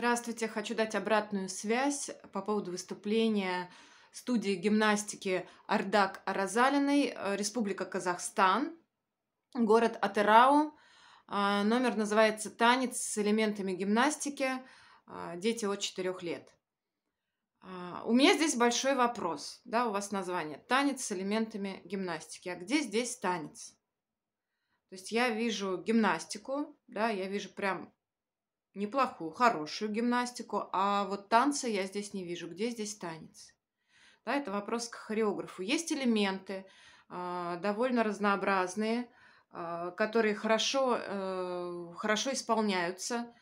Здравствуйте, хочу дать обратную связь по поводу выступления студии гимнастики Ардак Аразалиной, э, Республика Казахстан, город Атырау. А, номер называется «Танец с элементами гимнастики. А, дети от 4 лет». А, у меня здесь большой вопрос. Да, у вас название «Танец с элементами гимнастики». А где здесь танец? То есть я вижу гимнастику, да, я вижу прям неплохую, хорошую гимнастику, а вот танцы я здесь не вижу. Где здесь танец? Да, это вопрос к хореографу. Есть элементы э, довольно разнообразные, э, которые хорошо, э, хорошо исполняются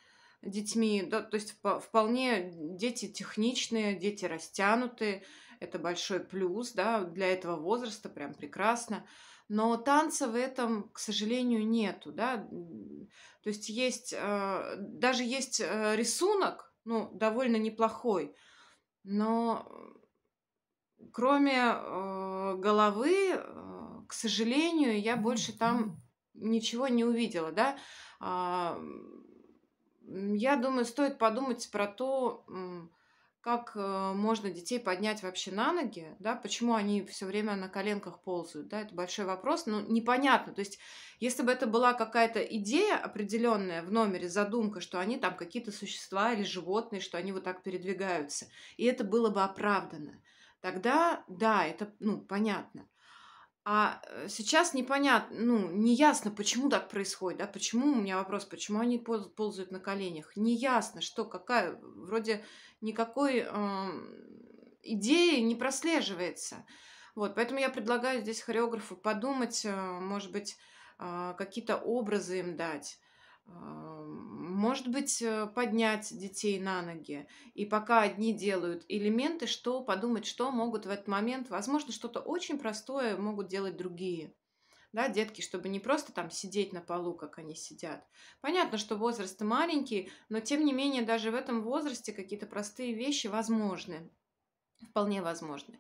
детьми. Да, то есть вполне дети техничные, дети растянутые, это большой плюс, да, для этого возраста прям прекрасно. Но танца в этом, к сожалению, нету, да. То есть есть, э, даже есть э, рисунок, ну, довольно неплохой, но кроме э, головы, к сожалению, я больше там ничего не увидела, да. А, я думаю, стоит подумать про то, как э, можно детей поднять вообще на ноги, да, почему они все время на коленках ползают, да, это большой вопрос, но непонятно, то есть если бы это была какая-то идея определенная в номере, задумка, что они там какие-то существа или животные, что они вот так передвигаются, и это было бы оправдано, тогда да, это, ну, понятно. А э, сейчас непонятно, ну, неясно, почему так происходит, да, почему, у меня вопрос, почему они ползают на коленях, неясно, что, какая, вроде никакой э, идеи не прослеживается. Вот, поэтому я предлагаю здесь хореографу подумать, э, может быть, а, какие-то образы им дать, может быть, э, поднять детей на ноги. И пока одни делают элементы, что подумать, что могут в этот момент, возможно, что-то очень простое могут делать другие да, детки, чтобы не просто там сидеть на полу, как они сидят. Понятно, что возраст маленький, но тем не менее даже в этом возрасте какие-то простые вещи возможны, вполне возможны.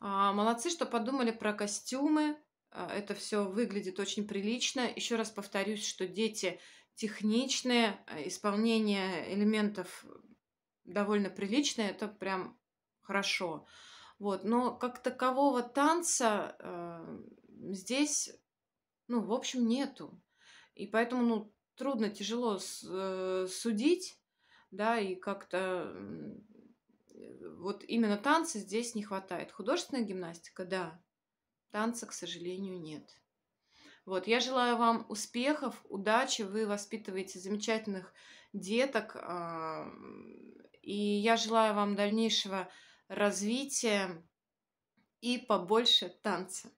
А, молодцы, что подумали про костюмы, а, это все выглядит очень прилично. Еще раз повторюсь, что дети техничные, э, исполнение элементов довольно приличное, это прям хорошо. Вот, но как такового танца э, здесь, ну, в общем, нету. И поэтому, ну, трудно, тяжело с, э, судить, да, и как-то э, вот именно танца здесь не хватает. Художественная гимнастика, да, танца, к сожалению, нет. Вот, я желаю вам успехов, удачи, вы воспитываете замечательных деток, а, и я желаю вам дальнейшего развития и побольше танца.